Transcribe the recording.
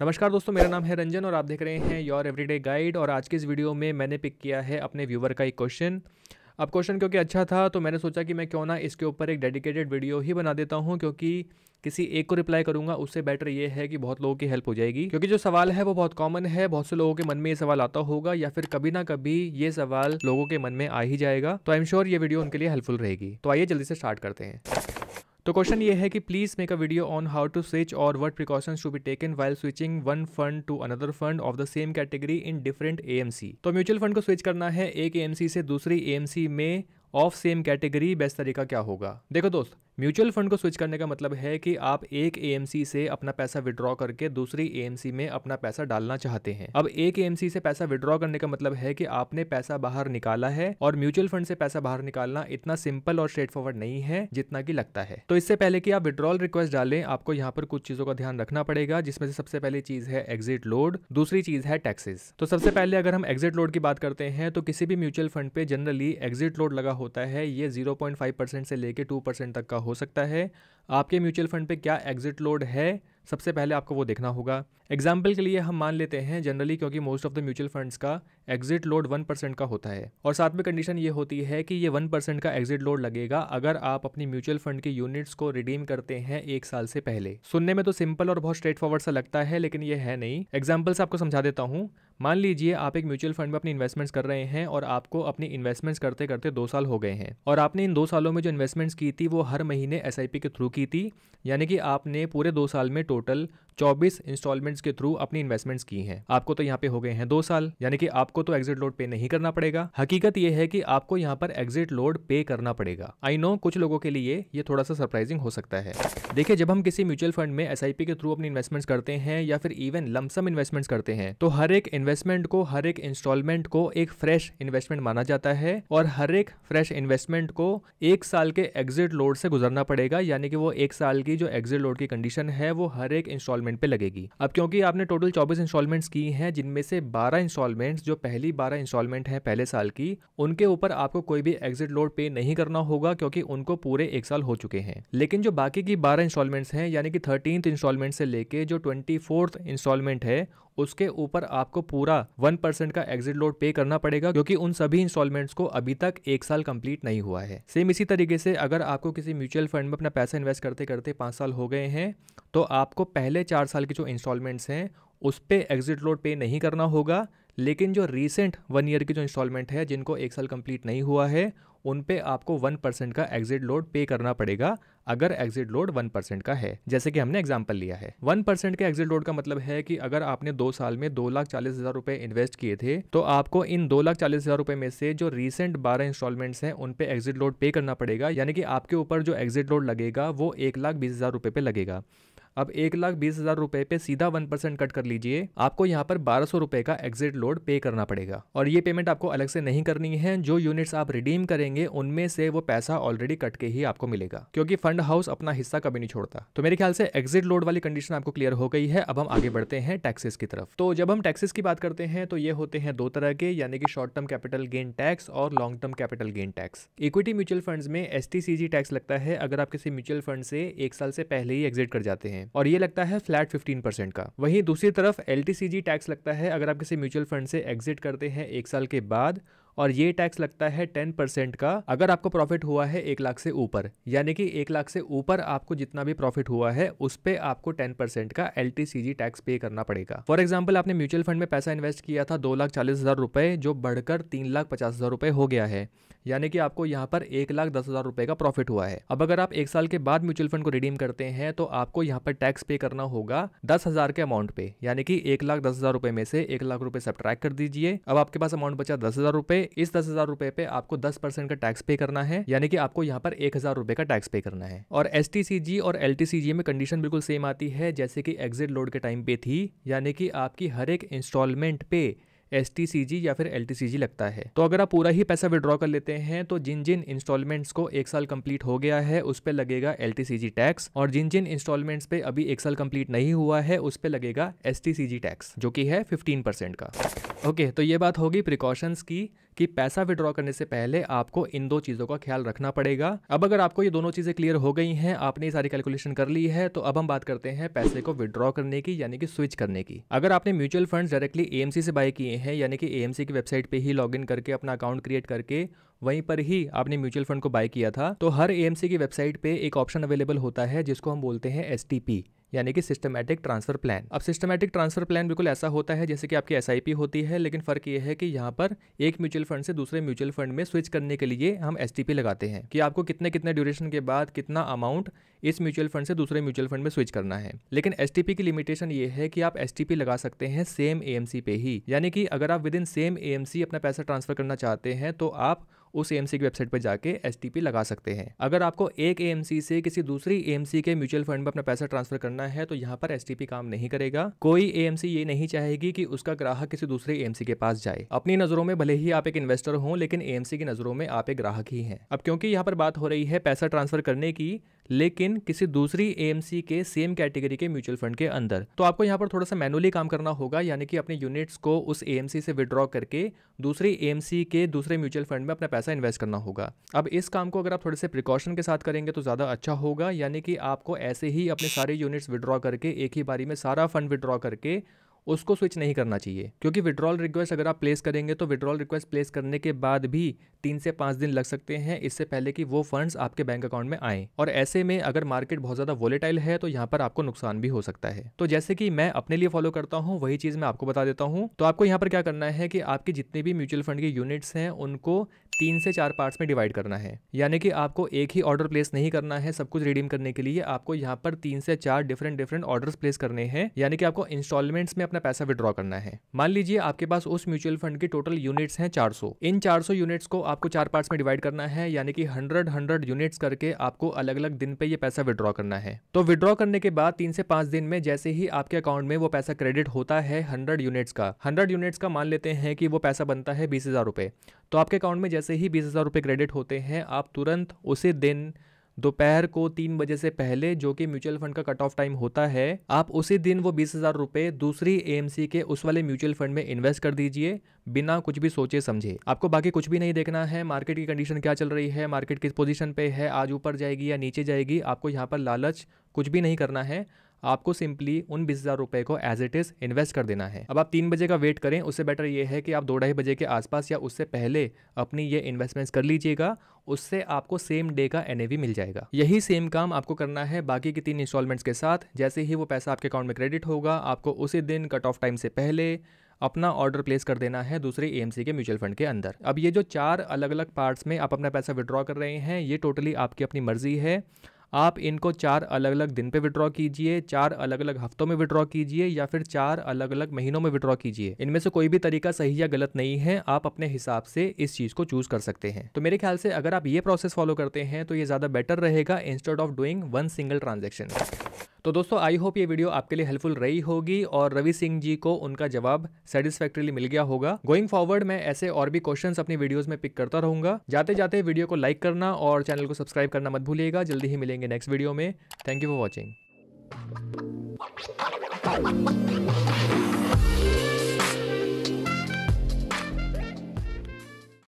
नमस्कार दोस्तों मेरा नाम है रंजन और आप देख रहे हैं योर एवरीडे गाइड और आज के इस वीडियो में मैंने पिक किया है अपने व्यूवर का एक क्वेश्चन अब क्वेश्चन क्योंकि अच्छा था तो मैंने सोचा कि मैं क्यों ना इसके ऊपर एक डेडिकेटेड वीडियो ही बना देता हूँ क्योंकि किसी एक को रिप्लाई करूंगा उससे बेटर ये है कि बहुत लोगों की हेल्प हो जाएगी क्योंकि जो सवाल है वो बहुत कॉमन है बहुत से लोगों के मन में ये सवाल आता होगा या फिर कभी ना कभी ये सवाल लोगों के मन में आ ही जाएगा तो आई एम श्योर ये वीडियो उनके लिए हेल्पफुल रहेगी तो आइए जल्दी से स्टार्ट करते हैं तो क्वेश्चन ये है कि please make a video on how to switch और what precautions to be taken while switching one fund to another fund of the same category in different ए तो म्यूचुअल फंड को स्विच करना है एक ए से दूसरी ए में ऑफ सेम कैटेगरी बेस्ट तरीका क्या होगा देखो दोस्त म्यूचुअल फंड को स्विच करने का मतलब है कि आप एक ए से अपना पैसा विड्रॉ करके दूसरी ए में अपना पैसा डालना चाहते हैं अब एक ए से पैसा विड्रॉ करने का मतलब है कि आपने पैसा बाहर निकाला है और म्यूचुअल फंड से पैसा बाहर निकालना इतना सिंपल और स्ट्रेट फॉरवर्ड नहीं है जितना की लगता है तो इससे पहले की आप विड्रॉल रिक्वेस्ट डालें आपको यहाँ पर कुछ चीजों का ध्यान रखना पड़ेगा जिसमें से सबसे पहली चीज है एग्जिट लोड दूसरी चीज है टैक्सेस तो सबसे पहले अगर हम एग्जिट लोड की बात करते हैं तो किसी भी म्यूचुअल फंड पे जनरली एग्जिट लोड लगा होता है ये जीरो से लेकर टू तक का हो सकता है आपके म्यूचुअल फंड पे क्या एग्जिट लोड है सबसे पहले आपको वो देखना होगा एग्जाम्पल के लिए हम मान लेते हैं जनरली क्योंकि most of the mutual funds का एग्जिट लोड वन परसेंट का होता है और साथ में कंडीशन ये होती है कि ये वन परसेंट का एग्जिट लोड लगेगा अगर आप अपनी म्यूचुअल फंड के यूनिट्स को रिडीम करते हैं एक साल से पहले सुनने में तो सिंपल और बहुत स्ट्रेट फॉरवर्ड सा लगता है लेकिन ये है नहीं एग्जाम्पल से आपको समझा देता हूँ मान लीजिए आप एक म्यूचुअल फंड में अपनी इन्वेस्टमेंट्स कर रहे हैं और आपको अपनी इन्वेस्टमेंट्स करते करते दो साल हो गए हैं और आपने इन दो सालों में जो इन्वेस्टमेंट्स की थी वो हर महीने एस के थ्रू की थी यानी कि आपने पूरे दो साल में टोटल चौबीस इंस्टॉलमेंट्स के थ्रू अपनी इन्वेस्टमेंट्स की हैं आपको तो यहाँ पे हो गए हैं दो साल यानी कि आपको तो एग्जिट लोड पे नहीं करना पड़ेगा हकीकत यह है कि आपको यहाँ पर एग्जिट लोड पे करना पड़ेगा आई नो कुछ लोगों के लिए ये थोड़ा सा सरप्राइजिंग हो सकता है देखिए जब हम किसी म्यूचुअल फंड में एस के थ्रू अपनी इन्वेस्टमेंट्स करते हैं या फिर इवन लमसम इन्वेस्टमेंट्स करते हैं तो हर एक इन्वेस्टमेंट को हर एक इंस्टॉलमेंट को एक फ्रेश इन्वेस्टमेंट माना जाता है और हर एक फ्रेश इन्वेस्टमेंट को एक साल के एग्जिट लोड से गुजरना पड़ेगा यानी कि वो एक साल की जो एग्जिट लोड की कंडीशन है वो हर एक इंस्टॉलमेंट इंस्टॉलमेंट पे लगेगी अब क्योंकि आपने टोटल चौबीस इंस्टॉलमेंट्स की हैं जिनमें से बारह इंस्टॉलमेंट्स जो पहली बारह इंस्टॉलमेंट है पहले साल की उनके ऊपर आपको कोई भी एग्जिट लोड पे नहीं करना होगा क्योंकि उनको पूरे एक साल हो चुके हैं लेकिन जो बाकी की बारह इंस्टॉलमेंट्स हैं यानी कि थर्टीन इंस्टॉलमेंट से लेके जो ट्वेंटी इंस्टॉलमेंट है उसके ऊपर आपको पूरा वन परसेंट का एग्जिट लोड पे करना पड़ेगा क्योंकि उन सभी इंस्टॉलमेंट्स को अभी तक एक साल कंप्लीट नहीं हुआ है सेम इसी तरीके से अगर आपको किसी म्यूचुअल फंड में अपना पैसा इन्वेस्ट करते करते पाँच साल हो गए हैं तो आपको पहले चार साल की जो इंस्टॉलमेंट्स हैं उस पर एग्जिट लोड पे नहीं करना होगा लेकिन जो रीसेंट वन ईयर की जो इंस्टॉलमेंट है जिनको एक साल कंप्लीट नहीं हुआ है उन पे आपको वन परसेंट का एग्जिट लोड पे करना पड़ेगा अगर एग्जिट लोड वन परसेंट का है जैसे कि हमने एग्जाम्पल लिया है वन परसेंट के एग्जिट लोड का मतलब है कि अगर आपने दो साल में दो लाख चालीस हजार रुपए इन्वेस्ट किए थे तो आपको इन दो लाख चालीस हजार रुपए में से जो रिसेंट बारह इंस्टॉलमेंट है उन पे एग्जिट लोड पे करना पड़ेगा यानी कि आपके ऊपर जो एग्जिट लोड लगेगा वो एक लाख बीस हजार रुपए पे लगेगा अब एक लाख बीस हजार रुपए पे सीधा वन परसेंट कट कर लीजिए आपको यहाँ पर बारह सौ रुपए का एग्जिट लोड पे करना पड़ेगा और ये पेमेंट आपको अलग से नहीं करनी है जो यूनिट्स आप रिडीम करेंगे उनमें से वो पैसा ऑलरेडी कट के ही आपको मिलेगा क्योंकि फंड हाउस अपना हिस्सा कभी नहीं छोड़ता तो मेरे ख्याल से एग्जिट लोड वाली कंडीशन आपको क्लियर हो गई है अब हम आगे बढ़ते हैं टैक्सेस की तरफ तो जब हम टैक्सेस की बात करते हैं तो ये होते हैं दो तरह के यानी कि short term capital gain tax और long term capital gain tax equity mutual fund में एस टैक्स लगता है अगर आप किसी म्यूचुअल फंड से एक साल से पहले ही एग्जिट कर जाते हैं और ये लगता है फ्लैट फिफ्टीन परसेंट का वहीं दूसरी तरफ एल टैक्स लगता है अगर आप किसी म्यूचुअल फंड से एग्जिट करते हैं एक साल के बाद और ये टैक्स लगता है टेन परसेंट का अगर आपको प्रॉफिट हुआ है एक लाख से ऊपर यानी कि एक लाख से ऊपर आपको जितना भी प्रॉफिट हुआ है उस पर आपको टेन परसेंट का एल टैक्स पे करना पड़ेगा फॉर एग्जाम्पल आपने म्यूचुअल फंड में पैसा इन्वेस्ट किया था दो लाख चालीस हजार रुपए जो बढ़कर तीन लाख पचास हजार रुपए हो गया है यानी कि आपको यहाँ पर एक लाख दस हजार रुपए का प्रॉफिट हुआ है अब अगर आप एक साल के बाद म्यूचुअल फंड को रिडीम करते हैं तो आपको यहाँ पर टैक्स पे करना होगा दस हजार के अमाउंट पे यानी कि एक लाख दस हजार रुपए में से एक लाख रुपए सब कर दीजिए अब आपके पास अमाउंट बचा दस हजार रुपए इस दस हजार रुपए पे आपको दस परसेंट का टैक्स पे करना है यानी कि आपको यहाँ पर एक हजार रुपए का टैक्स पे करना है और एस और एल में कंडीशन बिल्कुल सेम आती है जैसे कि एग्जिट लोड के टाइम पे थी यानी कि आपकी हर एक इंस्टॉलमेंट पे एस या फिर एल लगता है तो अगर आप पूरा ही पैसा विड्रॉ कर लेते हैं तो जिन जिन इंस्टॉलमेंट्स को एक साल कंप्लीट हो गया है उस पर लगेगा एल टैक्स और जिन जिन इंस्टॉलमेंट्स पे अभी एक साल कंप्लीट नहीं हुआ है उस पर लगेगा एस टैक्स जो कि है फिफ्टीन का ओके okay, तो ये बात होगी प्रिकॉशंस की कि पैसा विड्रॉ करने से पहले आपको इन दो चीज़ों का ख्याल रखना पड़ेगा अब अगर आपको ये दोनों चीज़ें क्लियर हो गई हैं आपने सारी कैलकुलेशन कर ली है तो अब हम बात करते हैं पैसे को विड्रॉ करने की यानी कि स्विच करने की अगर आपने म्यूचुअल फंड डायरेक्टली एएमसी से बाय किए है यानी कि ए की वेबसाइट पे ही लॉगिन करके अपना अकाउंट क्रिएट करके वहीं पर ही आपने म्यूचुअल फंड को बाय किया था तो हर ए की वेबसाइट पे एक ऑप्शन अवेलेबल होता है जिसको हम बोलते हैं एस यानी कि सिस्टमैटिक ट्रांसफर प्लान अब सिस्टमैटिक ट्रांसफर प्लान बिल्कुल ऐसा होता है जैसे कि आपकी एस होती है लेकिन फर्क ये है कि यहाँ पर एक म्यूचुअल फंड से दूसरे म्यूचुअल फंड में स्विच करने के लिए हम एस लगाते हैं कि आपको कितने कितने ड्यूरेशन के बाद कितना अमाउंट इस म्यूचुअल फंड से दूसरे म्यूचुअल फंड में स्विच करना है लेकिन एस की लिमिटेशन ये है कि आप एस लगा सकते हैं सेम ए पे ही यानी कि अगर आप विद इन सेम ए अपना पैसा ट्रांसफर करना चाहते हैं तो आप उस ए की वेबसाइट पर जाके एस लगा सकते हैं अगर आपको एक ए से किसी दूसरी ए के म्यूचुअल फंड में अपना पैसा ट्रांसफर करना है तो यहाँ पर एस काम नहीं करेगा कोई ए ये नहीं चाहेगी कि उसका ग्राहक किसी दूसरे ए के पास जाए अपनी नजरों में भले ही आप एक इन्वेस्टर हो लेकिन ए की नजरों में आप एक ग्राहक ही हैं अब क्योंकि यहाँ पर बात हो रही है पैसा ट्रांसफर करने की लेकिन किसी दूसरी ए के सेम कैटेगरी के म्यूचुअल फंड के अंदर तो आपको यहाँ पर थोड़ा सा मैनुअली काम करना होगा यानी कि अपने यूनिट्स को उस ए से विड्रॉ करके दूसरी ए के दूसरे म्यूचुअल फंड में अपना पैसा इन्वेस्ट करना होगा अब इस काम को अगर आप थोड़े से प्रिकॉशन के साथ करेंगे तो ज़्यादा अच्छा होगा यानी कि आपको ऐसे ही अपने सारे यूनिट्स विड्रॉ करके एक ही बारी में सारा फंड विड्रॉ करके उसको स्विच नहीं करना चाहिए क्योंकि विड्रॉल रिक्वेस्ट अगर आप प्लेस करेंगे तो विड्रॉल रिक्वेस्ट प्लेस करने के बाद भी तीन से पाँच दिन लग सकते हैं इससे पहले कि वो फंड्स आपके बैंक अकाउंट में आए और ऐसे में अगर मार्केट बहुत ज़्यादा वोलेटाइल है तो यहाँ पर आपको नुकसान भी हो सकता है तो जैसे कि मैं अपने लिए फॉलो करता हूँ वही चीज़ मैं आपको बता देता हूँ तो आपको यहाँ पर क्या करना है कि आपके जितने भी म्यूचुअल फंड के यूनिट्स हैं उनको तीन से चार पार्ट्स में डिवाइड करना है यानी कि आपको एक ही ऑर्डर प्लेस नहीं करना है सब कुछ रिडीम करने के लिए आपको यहाँ पर तीन से चार डिफरेंट डिफरेंट ऑर्डर्स प्लेस करने हैं यानी कि आपको इंस्टॉलमेंट्स में अपना पैसा विड्रॉ करना है मान लीजिए आपके पास उस म्यूचुअल फंड की टोटल यूनिट्स हैं 400 इन 400 यूनिट्स को आपको चार पार्ट्स में डिवाइड करना है यानी कि 100 100 यूनिट्स करके आपको अलग अलग दिन पे ये पैसा विड्रॉ करना है तो विड्रॉ करने के बाद तीन से पांच दिन में जैसे ही आपके अकाउंट में वो पैसा क्रेडिट होता है हंड्रेड यूनिट्स का हंड्रेड यूनिट्स का मान लेते हैं कि वो पैसा बनता है बीस तो आपके अकाउंट में जैसे ही बीस क्रेडिट होते हैं आप तुरंत उसी दिन दोपहर को तीन बजे से पहले जो कि म्यूचुअल फंड का कट ऑफ टाइम होता है आप उसी दिन वो बीस हज़ार रुपए दूसरी एएमसी के उस वाले म्यूचुअल फंड में इन्वेस्ट कर दीजिए बिना कुछ भी सोचे समझे आपको बाकी कुछ भी नहीं देखना है मार्केट की कंडीशन क्या चल रही है मार्केट किस पोजिशन पे है आज ऊपर जाएगी या नीचे जाएगी आपको यहाँ पर लालच कुछ भी नहीं करना है आपको सिंपली उन बीस हज़ार रुपये को एज इट इज़ इन्वेस्ट कर देना है अब आप तीन बजे का वेट करें उससे बेटर ये है कि आप दो ढाई बजे के आसपास या उससे पहले अपनी ये इन्वेस्टमेंट्स कर लीजिएगा उससे आपको सेम डे का एन मिल जाएगा यही सेम काम आपको करना है बाकी की तीन इंस्टॉलमेंट्स के साथ जैसे ही वो पैसा आपके अकाउंट में क्रेडिट होगा आपको उसी दिन कट ऑफ टाइम से पहले अपना ऑर्डर प्लेस कर देना है दूसरे एएमसी के म्यूचुअल फंड के अंदर अब ये जो चार अलग अलग पार्ट्स में आप अपना पैसा विड्रॉ कर रहे हैं ये टोटली आपकी अपनी मर्जी है आप इनको चार अलग अलग दिन पे विड्रॉ कीजिए चार अलग अलग हफ्तों में विड्रॉ कीजिए या फिर चार अलग अलग महीनों में विड्रॉ कीजिए इनमें से कोई भी तरीका सही या गलत नहीं है आप अपने हिसाब से इस चीज को चूज कर सकते हैं तो मेरे ख्याल से अगर आप ये प्रोसेस फॉलो करते हैं तो ये ज्यादा बेटर रहेगा instead of doing one single transaction तो दोस्तों आई होप ये वीडियो आपके लिए हेल्पफुल रही होगी और रवि सिंह जी को उनका जवाब सेटिस्फेक्ट्रीली मिल गया होगा गोइंग फॉरवर्ड मैं ऐसे और भी क्वेश्चन अपनी वीडियोज में पिक करता रहूंगा जाते जाते वीडियो को लाइक करना और चैनल को सब्सक्राइब करना मत भूलिएगा जल्दी ही मिलेंगे नेक्स्ट वीडियो में थैंक यू फॉर वॉचिंग